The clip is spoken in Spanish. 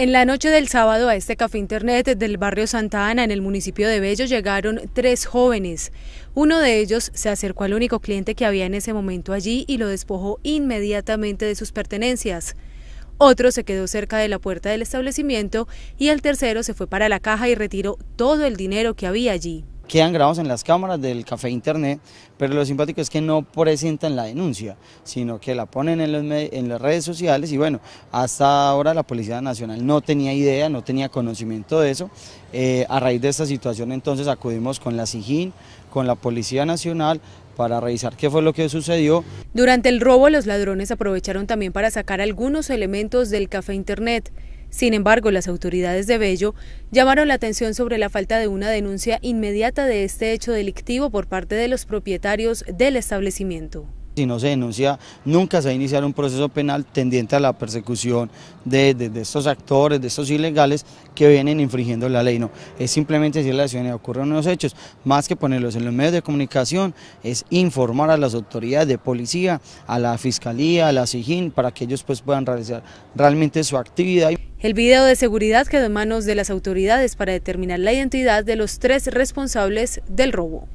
En la noche del sábado a este café internet del barrio Santa Ana en el municipio de Bello llegaron tres jóvenes. Uno de ellos se acercó al único cliente que había en ese momento allí y lo despojó inmediatamente de sus pertenencias. Otro se quedó cerca de la puerta del establecimiento y el tercero se fue para la caja y retiró todo el dinero que había allí quedan grabados en las cámaras del café internet, pero lo simpático es que no presentan la denuncia, sino que la ponen en, las redes sociales y bueno, hasta ahora la Policía Nacional no tenía idea, no tenía conocimiento de eso. Eh, a raíz de esta situación entonces acudimos con la SIGIN, con la Policía Nacional, para revisar qué fue lo que sucedió. Durante el robo, los ladrones aprovecharon también para sacar algunos elementos del café Internet. Sin embargo, las autoridades de Bello llamaron la atención sobre la falta de una denuncia inmediata de este hecho delictivo por parte de los propietarios del establecimiento. Si no se denuncia, nunca se va a iniciar un proceso penal tendiente a la persecución de, estos actores, de estos ilegales que vienen infringiendo la ley. No, es simplemente decirle a la ciudadanía ocurren unos hechos, más que ponerlos en los medios de comunicación, es informar a las autoridades de policía, a la fiscalía, a la SIGIN, para que ellos pues puedan realizar realmente su actividad. El video de seguridad quedó en manos de las autoridades para determinar la identidad de los tres responsables del robo.